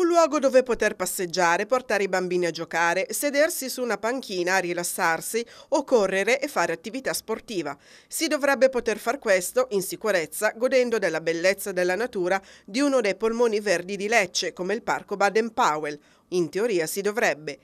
Un luogo dove poter passeggiare, portare i bambini a giocare, sedersi su una panchina a rilassarsi o correre e fare attività sportiva. Si dovrebbe poter far questo in sicurezza, godendo della bellezza della natura di uno dei polmoni verdi di Lecce, come il parco Baden-Powell. In teoria si dovrebbe.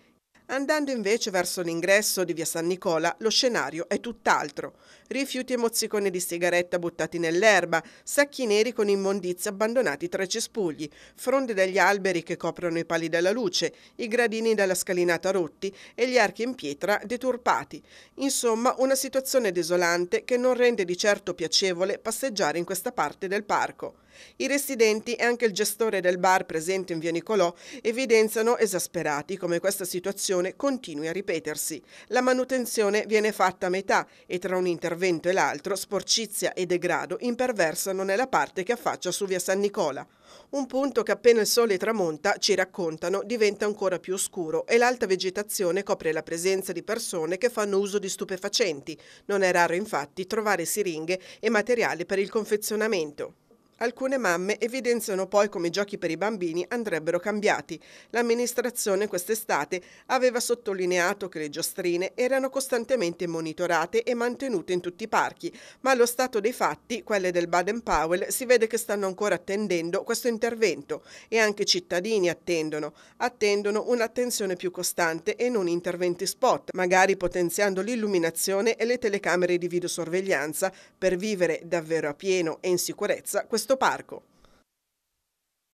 Andando invece verso l'ingresso di via San Nicola, lo scenario è tutt'altro rifiuti e mozziconi di sigaretta buttati nell'erba, sacchi neri con immondizia abbandonati tra i cespugli, fronde degli alberi che coprono i pali della luce, i gradini della scalinata rotti e gli archi in pietra deturpati. Insomma, una situazione desolante che non rende di certo piacevole passeggiare in questa parte del parco. I residenti e anche il gestore del bar presente in via Nicolò evidenziano esasperati come questa situazione continui a ripetersi. La manutenzione viene fatta a metà e tra un intervento vento e l'altro, sporcizia e degrado imperversano nella parte che affaccia su via San Nicola. Un punto che appena il sole tramonta, ci raccontano, diventa ancora più oscuro e l'alta vegetazione copre la presenza di persone che fanno uso di stupefacenti. Non è raro infatti trovare siringhe e materiali per il confezionamento. Alcune mamme evidenziano poi come i giochi per i bambini andrebbero cambiati. L'amministrazione quest'estate aveva sottolineato che le giostrine erano costantemente monitorate e mantenute in tutti i parchi, ma allo stato dei fatti quelle del Baden-Powell si vede che stanno ancora attendendo questo intervento e anche i cittadini attendono, attendono un'attenzione più costante e non interventi spot, magari potenziando l'illuminazione e le telecamere di videosorveglianza per vivere davvero a pieno e in sicurezza questo questo parco.